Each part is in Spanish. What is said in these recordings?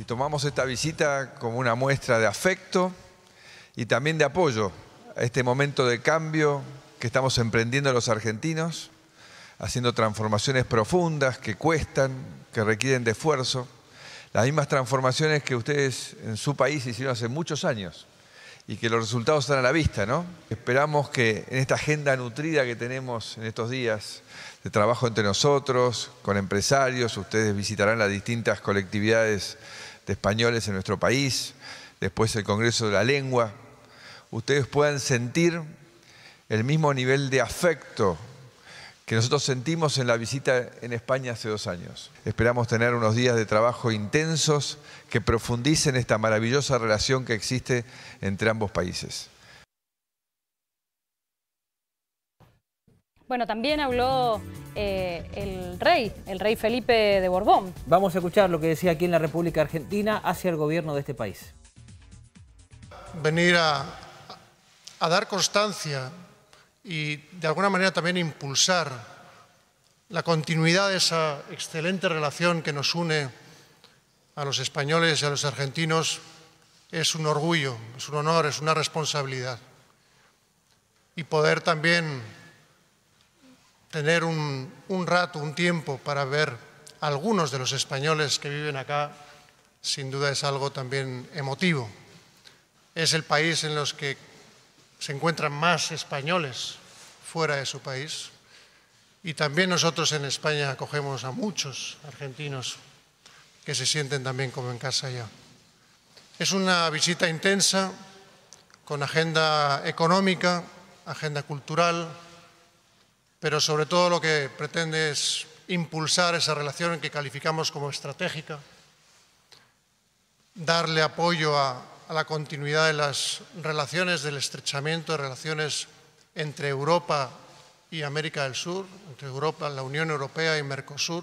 y tomamos esta visita como una muestra de afecto y también de apoyo a este momento de cambio que estamos emprendiendo los argentinos, haciendo transformaciones profundas que cuestan, que requieren de esfuerzo, las mismas transformaciones que ustedes en su país hicieron hace muchos años y que los resultados están a la vista, ¿no? Esperamos que en esta agenda nutrida que tenemos en estos días de trabajo entre nosotros, con empresarios, ustedes visitarán las distintas colectividades de españoles en nuestro país, después el Congreso de la Lengua, ustedes puedan sentir el mismo nivel de afecto que nosotros sentimos en la visita en España hace dos años. Esperamos tener unos días de trabajo intensos que profundicen esta maravillosa relación que existe entre ambos países. Bueno, también habló eh, el rey, el rey Felipe de Borbón. Vamos a escuchar lo que decía aquí en la República Argentina hacia el gobierno de este país. Venir a, a dar constancia y de alguna manera también impulsar la continuidad de esa excelente relación que nos une a los españoles y a los argentinos es un orgullo, es un honor, es una responsabilidad. Y poder también tener un, rato, un tiempo para ver a algunos de los españoles que viven acá, sin duda es algo también emotivo. Es el país en los que se encuentran más españoles fuera de su país. Y también nosotros en España acogemos a muchos argentinos que se sienten también como en casa allá. Es una visita intensa, con agenda económica, agenda cultural, pero sobre todo lo que pretende es impulsar esa relación que calificamos como estratégica, darle apoyo a, la continuidad de las relaciones, del estrechamiento de relaciones entre Europa y América del Sur, entre Europa, la Unión Europea y Mercosur,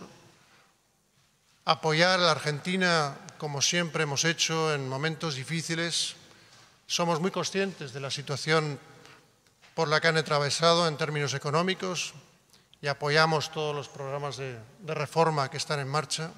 apoyar a la Argentina como siempre hemos hecho en momentos difíciles. Somos muy conscientes de la situación por la que han atravesado en términos económicos y apoyamos todos los programas de, de reforma que están en marcha.